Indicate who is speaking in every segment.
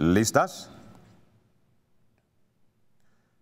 Speaker 1: ¿Listas?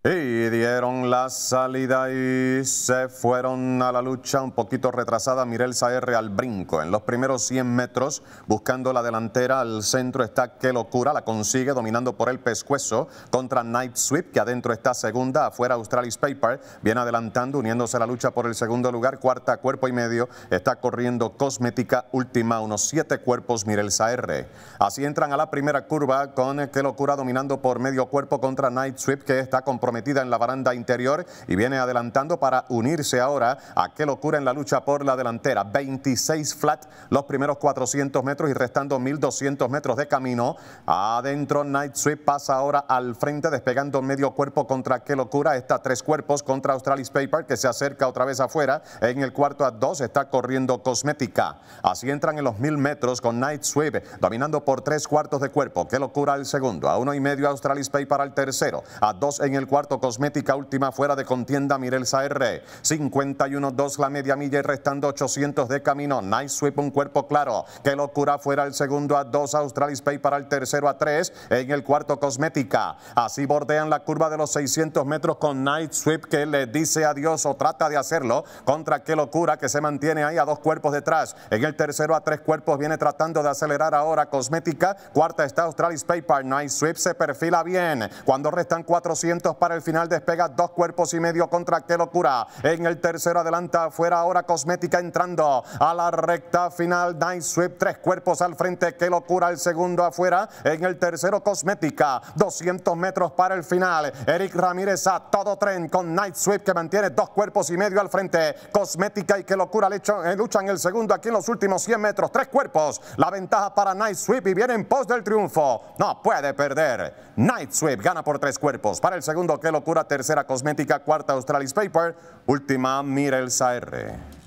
Speaker 1: Y dieron la salida y se fueron a la lucha un poquito retrasada. Mirel R. al brinco. En los primeros 100 metros, buscando la delantera al centro está Qué Locura. La consigue dominando por el pescuezo contra Night Sweep, que adentro está segunda. Afuera Australis Paper viene adelantando, uniéndose a la lucha por el segundo lugar. Cuarta, cuerpo y medio. Está corriendo Cosmética Última, unos siete cuerpos Mirel R. Así entran a la primera curva con Qué Locura dominando por medio cuerpo contra Night Sweep, que está comprometida en la baranda interior y viene adelantando para unirse ahora a ah, qué locura en la lucha por la delantera. 26 flat los primeros 400 metros y restando 1200 metros de camino. Adentro Night Sweep pasa ahora al frente despegando medio cuerpo contra qué locura. Está tres cuerpos contra Australis Paper que se acerca otra vez afuera. En el cuarto a dos está corriendo Cosmética. Así entran en los 1000 metros con Night Sweep dominando por tres cuartos de cuerpo. Qué locura el segundo. A uno y medio Australis Paper al tercero. A dos en el cuarto Cosmética última fuera de contienda mirelsa r 51-2 la media milla y restando 800 de camino. Night sweep, un cuerpo claro. Qué locura fuera el segundo a 2. Australis Pay para el tercero a 3. En el cuarto, Cosmética. Así bordean la curva de los 600 metros con Night Sweep que le dice adiós o trata de hacerlo. Contra qué locura que se mantiene ahí a dos cuerpos detrás. En el tercero a tres cuerpos viene tratando de acelerar ahora Cosmética. Cuarta está Australis Pay para Night Sweep. Se perfila bien. Cuando restan 400 para el final despega dos cuerpos y medio contra qué Locura. En el tercero adelanta afuera, ahora Cosmética entrando a la recta final. Night Sweep, tres cuerpos al frente. Qué locura el segundo afuera. En el tercero Cosmética, 200 metros para el final. Eric Ramírez a todo tren con Night Sweep que mantiene dos cuerpos y medio al frente. Cosmética y qué locura eh, luchan el segundo aquí en los últimos 100 metros. Tres cuerpos. La ventaja para Night Sweep y viene en pos del triunfo. No puede perder. Night Sweep gana por tres cuerpos. Para el segundo, qué locura. Tercera Cosmética. Cuarta Australis Paper, última el R